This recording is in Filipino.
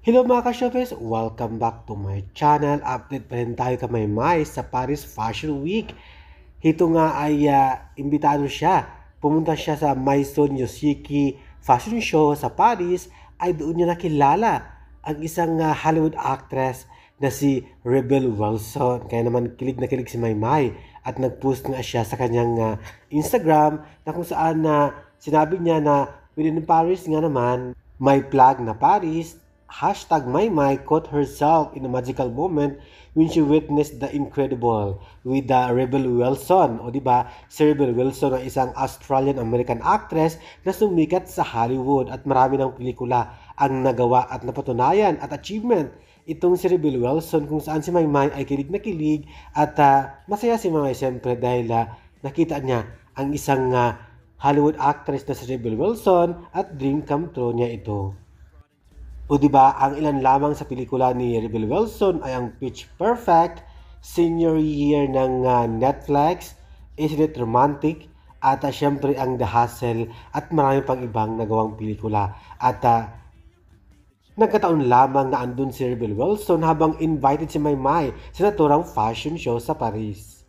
Hello mga ka-showbiz! Welcome back to my channel. Update pa rin tayo kamaymay sa Paris Fashion Week. Ito nga ay uh, imbitado siya. Pumunta siya sa Maison Yoshiki Fashion Show sa Paris ay doon niya nakilala ang isang uh, Hollywood actress na si Rebel Wilson. Kaya naman kilig na kilig si Maymay at nag-post nga siya sa kanyang uh, Instagram na kung saan na uh, sinabi niya na within Paris nga naman may plug na Paris Hashtag Maymay caught herself in a magical moment when she witnessed the incredible with the Rebel Wilson. O ba diba, si Rebel Wilson ang isang Australian-American actress na sumikat sa Hollywood at marami ng pelikula ang nagawa at napatunayan at achievement itong si Rebel Wilson kung saan si Maymay ay kilig na kilig at uh, masaya si Maymay siyempre dahil uh, nakita niya ang isang uh, Hollywood actress na si Rebel Wilson at dream come true niya ito. O di ba, ang ilan lamang sa pelikula ni Rebel Wilson ay ang Pitch Perfect, senior year ng uh, Netflix, Isn't It Romantic, at uh, syempre ang The Hustle at marami pang ibang nagawang pelikula. At uh, Nagkataon lamang na andun si Rebel Wilson habang invited si May May sa naturang fashion show sa Paris.